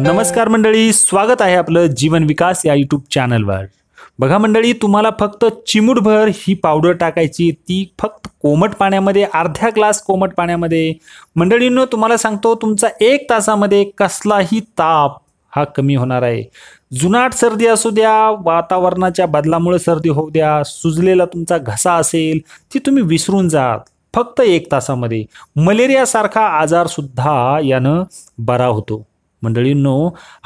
नमस्कार मंडळी स्वागत आहे आपलं जीवन विकास या यूट्यूब चॅनलवर बघा मंडळी तुम्हाला फक्त चिमूटभर ही पावडर टाकायची ती फक्त कोमट पाण्यामध्ये अर्ध्या ग्लास कोमट पाण्यामध्ये मंडळीनं तुम्हाला सांगतो तुमचा एक तासामध्ये कसलाही ताप हा कमी होणार आहे जुनाट सर्दी असू द्या वातावरणाच्या बदलामुळे सर्दी होऊ द्या सुजलेला तुमचा घसा असेल ती तुम्ही विसरून जा फक्त एक तासामध्ये मलेरियासारखा आजारसुद्धा यानं बरा होतो मंडळींनो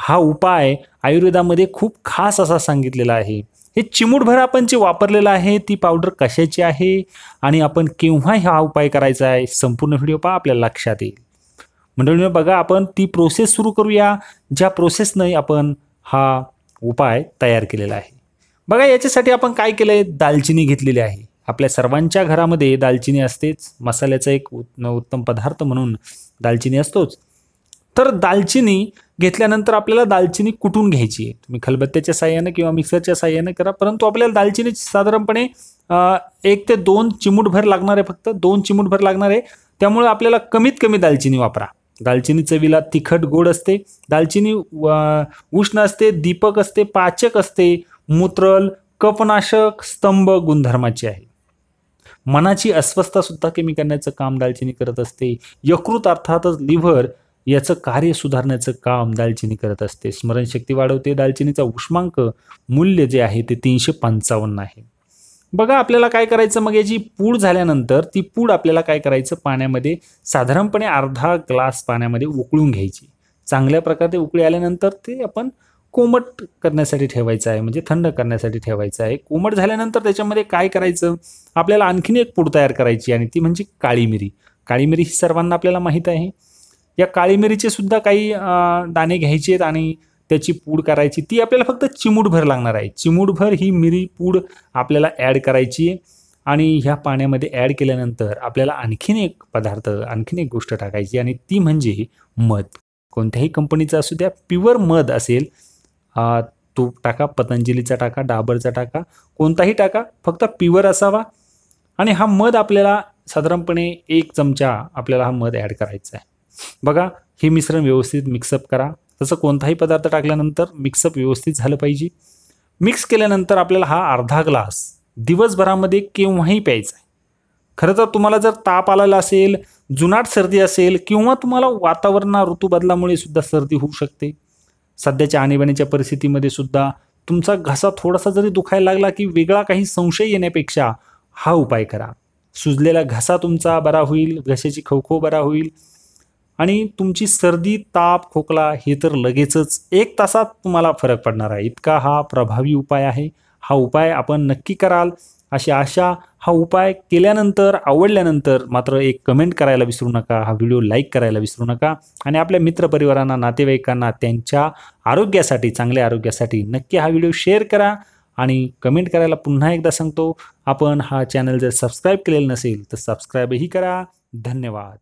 हा उपाय आयुर्वेदामध्ये खूप खास असा सांगितलेला आहे हे चिमूटभर आपण जे वापरलेलं आहे ती पावडर कशाची आहे आणि आपण केव्हा हा उपाय करायचा आहे संपूर्ण व्हिडिओ पहा आपल्याला लक्षात येईल मंडळींनो बघा आपण ती प्रोसेस सुरू करूया ज्या प्रोसेसने आपण हा उपाय तयार केलेला आहे बघा याच्यासाठी आपण काय केलं आहे दालचिनी घेतलेली आहे आपल्या सर्वांच्या घरामध्ये दालचिनी असतेच मसाल्याचा एक उत्तम पदार्थ म्हणून दालचिनी असतोच तर दालचिनी घेतल्यानंतर आपल्याला दालचिनी कुठून घ्यायची आहे तुम्ही खलबत्त्याच्या साह्यानं किंवा मिक्सरच्या साह्यानं करा परंतु आपल्याला दालचिनी साधारणपणे एक ते दोन चिमूटभर लागणार आहे फक्त दोन चिमूटभर लागणार आहे त्यामुळे आपल्याला कमीत कमी दालचिनी वापरा दालचिनी चवीला तिखट गोड असते दालचिनी उष्ण असते दीपक असते पाचक असते मूत्रल कपनाशक स्तंभ गुणधर्माची आहे मनाची अस्वस्थता सुद्धा कमी करण्याचं काम दालचिनी करत असते यकृत अर्थातच लिव्हर याचं कार्य सुधारण्याचं काम दालचिनी करत असते स्मरणशक्ती वाढवते दालचिनीचा उष्मांक मूल्य जे आहे ते तीनशे पंचावन्न आहे बघा आपल्याला काय करायचं मग याची पूड झाल्यानंतर ती पूड आपल्याला काय करायचं पाण्यामध्ये साधारणपणे अर्धा ग्लास पाण्यामध्ये उकळून घ्यायची चांगल्या प्रकारे उकळी आल्यानंतर ते आपण कोमट करण्यासाठी ठेवायचं आहे म्हणजे थंड करण्यासाठी ठेवायचं आहे कोमट झाल्यानंतर त्याच्यामध्ये काय करायचं आपल्याला आणखीन एक पूड तयार करायची आणि ती म्हणजे काळी मिरी काळी मिरी ही सर्वांना आपल्याला माहीत आहे या काळी मिरीचे सुद्धा काही दाणे घ्यायचे आहेत आणि त्याची पूड करायची ती आपल्याला फक्त चिमूटभर लागणार आहे चिमूटभर ही मिरी पूड आपल्याला ॲड करायची आहे आणि ह्या पाण्यामध्ये ॲड केल्यानंतर आपल्याला आणखीन एक पदार्थ आणखीन एक गोष्ट टाकायची आणि ती म्हणजे मध कोणत्याही कंपनीचा असू द्या प्युअर मध असेल तो टाका पतंजलीचा टाका डाबरचा टाका कोणताही टाका फक्त प्युअर असावा आणि हा मध आपल्याला साधारणपणे एक चमचा आपल्याला हा मध ॲड करायचा आहे बघा हे मिश्रण व्यवस्थित मिक्सअप करा तसं कोणताही पदार्थ टाकल्यानंतर मिक्सअप व्यवस्थित झालं पाहिजे मिक्स केल्यानंतर आपल्याला हा अर्धा ग्लास दिवसभरामध्ये केव्हाही प्यायचा आहे खरं तर तुम्हाला जर ताप आलेला असेल जुनाट सर्दी असेल किंवा तुम्हाला वातावरणा ऋतू बदलामुळे सुद्धा सर्दी होऊ शकते सध्याच्या आणीबाणीच्या परिस्थितीमध्ये सुद्धा तुमचा घसा थोडासा जरी दुखायला लागला की वेगळा काही संशय येण्यापेक्षा हा उपाय करा सुजलेला घसा तुमचा बरा होईल घशाची खवखो बरा होईल आणि तुमची सर्दी ताप खोकला हे तर लगेचच एक तासात तुम्हाला फरक पडणार आहे इतका हा प्रभावी उपाय आहे हा उपाय आपण नक्की कराल अशी आशा हा उपाय केल्यानंतर आवडल्यानंतर मात्र एक कमेंट करायला विसरू नका हा व्हिडिओ लाईक करायला विसरू नका आणि आपल्या मित्रपरिवारांना नातेवाईकांना त्यांच्या आरोग्यासाठी चांगल्या आरोग्यासाठी नक्की हा व्हिडिओ शेअर करा आणि कमेंट करायला पुन्हा एकदा सांगतो आपण हा चॅनल जर सबस्क्राईब केलेला नसेल तर सबस्क्राईबही करा धन्यवाद